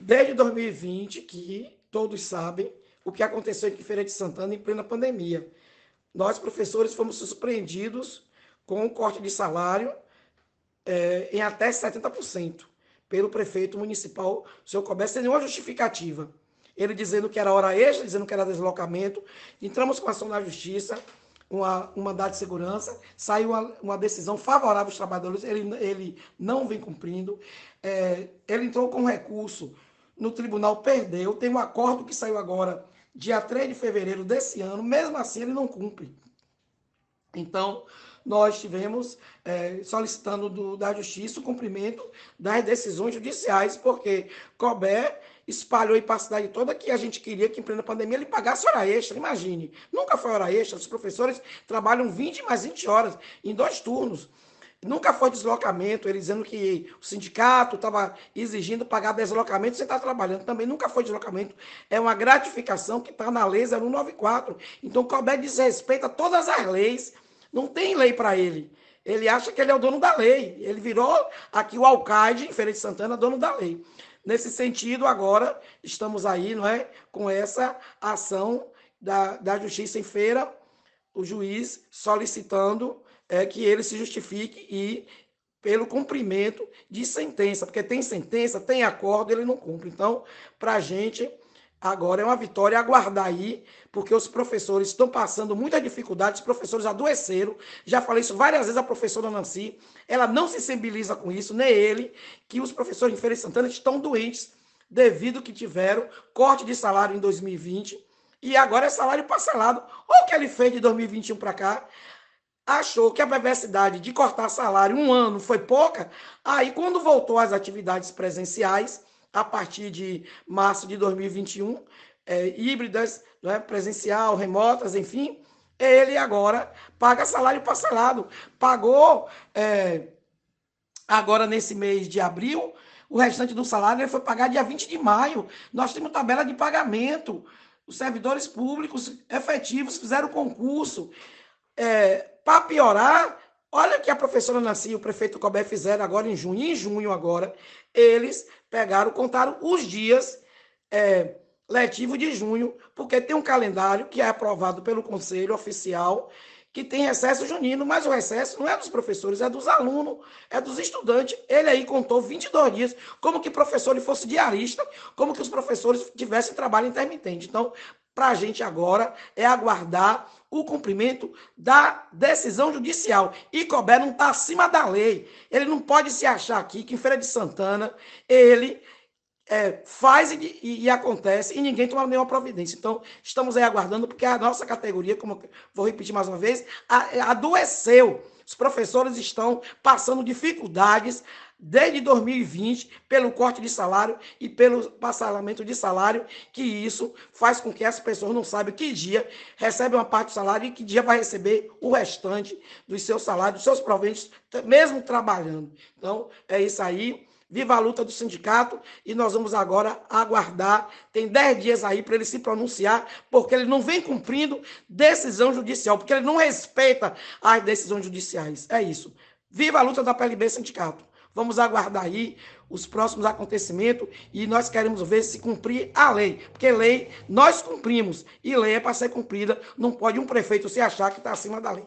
Desde 2020, que todos sabem o que aconteceu em Feira de Santana em plena pandemia. Nós, professores, fomos surpreendidos com um corte de salário é, em até 70% pelo prefeito municipal, seu Comércio, sem nenhuma justificativa. Ele dizendo que era hora extra, dizendo que era deslocamento. Entramos com a ação da justiça, uma, uma data de segurança, saiu uma, uma, decisão favorável aos trabalhadores, ele, ele não vem cumprindo. É, ele entrou com recurso no tribunal perdeu, tem um acordo que saiu agora, dia 3 de fevereiro desse ano, mesmo assim ele não cumpre. Então, nós tivemos é, solicitando do, da Justiça o cumprimento das decisões judiciais, porque Colbert espalhou aí para a cidade toda que a gente queria que em plena pandemia ele pagasse hora extra, imagine. Nunca foi hora extra, os professores trabalham 20 mais 20 horas em dois turnos. Nunca foi deslocamento, ele dizendo que o sindicato estava exigindo pagar deslocamento, você está trabalhando também, nunca foi deslocamento. É uma gratificação que está na lei 094. Então, o Calbé desrespeita todas as leis, não tem lei para ele. Ele acha que ele é o dono da lei. Ele virou aqui o alcaide em Feira de Santana, dono da lei. Nesse sentido, agora estamos aí, não é, com essa ação da, da Justiça em Feira, o juiz solicitando é que ele se justifique e pelo cumprimento de sentença, porque tem sentença, tem acordo, ele não cumpre. Então, para a gente, agora é uma vitória aguardar aí, porque os professores estão passando muita dificuldade, os professores adoeceram. Já falei isso várias vezes a professora Nancy, ela não se sensibiliza com isso, nem ele, que os professores de Feira de Santana estão doentes devido que tiveram corte de salário em 2020 e agora é salário parcelado. Olha o que ele fez de 2021 para cá achou que a perversidade de cortar salário um ano foi pouca, aí quando voltou às atividades presenciais, a partir de março de 2021, é, híbridas, né, presencial, remotas, enfim, ele agora paga salário parcelado. Pagou é, agora nesse mês de abril, o restante do salário ele foi pagar dia 20 de maio. Nós temos tabela de pagamento. Os servidores públicos efetivos fizeram concurso. É, Para piorar, olha o que a professora Nancy e o prefeito Cobé fizeram agora em junho. Em junho agora, eles pegaram, contaram os dias é, letivos de junho, porque tem um calendário que é aprovado pelo Conselho Oficial que tem recesso junino, mas o recesso não é dos professores, é dos alunos, é dos estudantes. Ele aí contou 22 dias, como que professor ele fosse diarista, como que os professores tivessem trabalho intermitente. Então, para a gente agora é aguardar o cumprimento da decisão judicial. E Cobé não está acima da lei. Ele não pode se achar aqui que em Feira de Santana ele é, faz e, e, e, acontece e ninguém toma nenhuma providência. Então, estamos aí aguardando, porque a nossa categoria, como vou repetir mais uma vez, a, adoeceu. Os professores estão passando dificuldades, desde 2020 pelo corte de salário e pelo parcelamento de salário, que isso faz com que as pessoas não saibam que dia recebe uma parte do salário e que dia vai receber o restante dos seus salários, dos seus proventos, mesmo trabalhando. Então, é isso aí. Viva a luta do sindicato e nós vamos agora aguardar. Tem 10 dias aí para ele se pronunciar, porque ele não vem cumprindo decisão judicial, porque ele não respeita as decisões judiciais. É isso. Viva a luta da PLB Sindicato. Vamos aguardar aí os próximos acontecimentos e nós queremos ver se cumprir a lei, porque lei nós cumprimos e lei é para ser cumprida, não pode um prefeito se achar que está acima da lei.